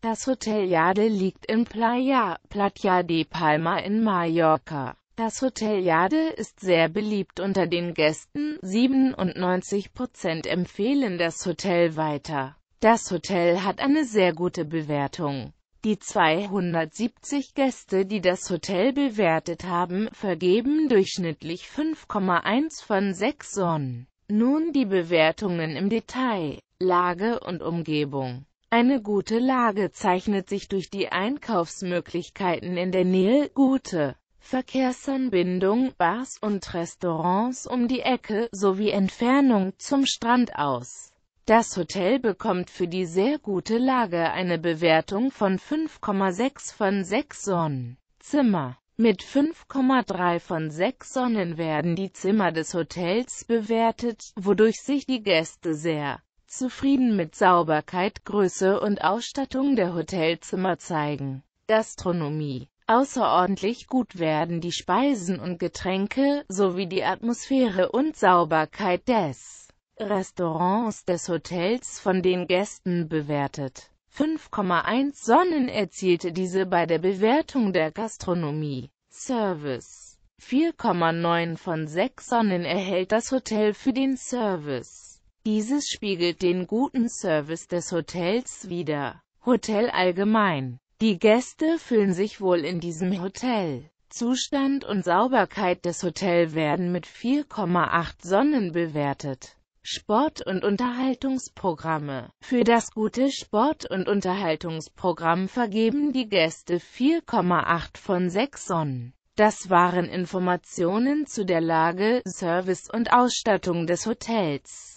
Das Hotel Jade liegt in Playa, Playa de Palma in Mallorca. Das Hotel Jade ist sehr beliebt unter den Gästen, 97% empfehlen das Hotel weiter. Das Hotel hat eine sehr gute Bewertung. Die 270 Gäste, die das Hotel bewertet haben, vergeben durchschnittlich 5,1 von 6 Sonnen. Nun die Bewertungen im Detail, Lage und Umgebung. Eine gute Lage zeichnet sich durch die Einkaufsmöglichkeiten in der Nähe, gute Verkehrsanbindung, Bars und Restaurants um die Ecke sowie Entfernung zum Strand aus. Das Hotel bekommt für die sehr gute Lage eine Bewertung von 5,6 von 6 Sonnenzimmer. Mit 5,3 von 6 Sonnen werden die Zimmer des Hotels bewertet, wodurch sich die Gäste sehr zufrieden mit Sauberkeit, Größe und Ausstattung der Hotelzimmer zeigen. Gastronomie Außerordentlich gut werden die Speisen und Getränke, sowie die Atmosphäre und Sauberkeit des Restaurants des Hotels von den Gästen bewertet. 5,1 Sonnen erzielte diese bei der Bewertung der Gastronomie. Service 4,9 von 6 Sonnen erhält das Hotel für den Service. Dieses spiegelt den guten Service des Hotels wider. Hotel allgemein. Die Gäste fühlen sich wohl in diesem Hotel. Zustand und Sauberkeit des Hotels werden mit 4,8 Sonnen bewertet. Sport- und Unterhaltungsprogramme Für das gute Sport- und Unterhaltungsprogramm vergeben die Gäste 4,8 von 6 Sonnen. Das waren Informationen zu der Lage, Service und Ausstattung des Hotels.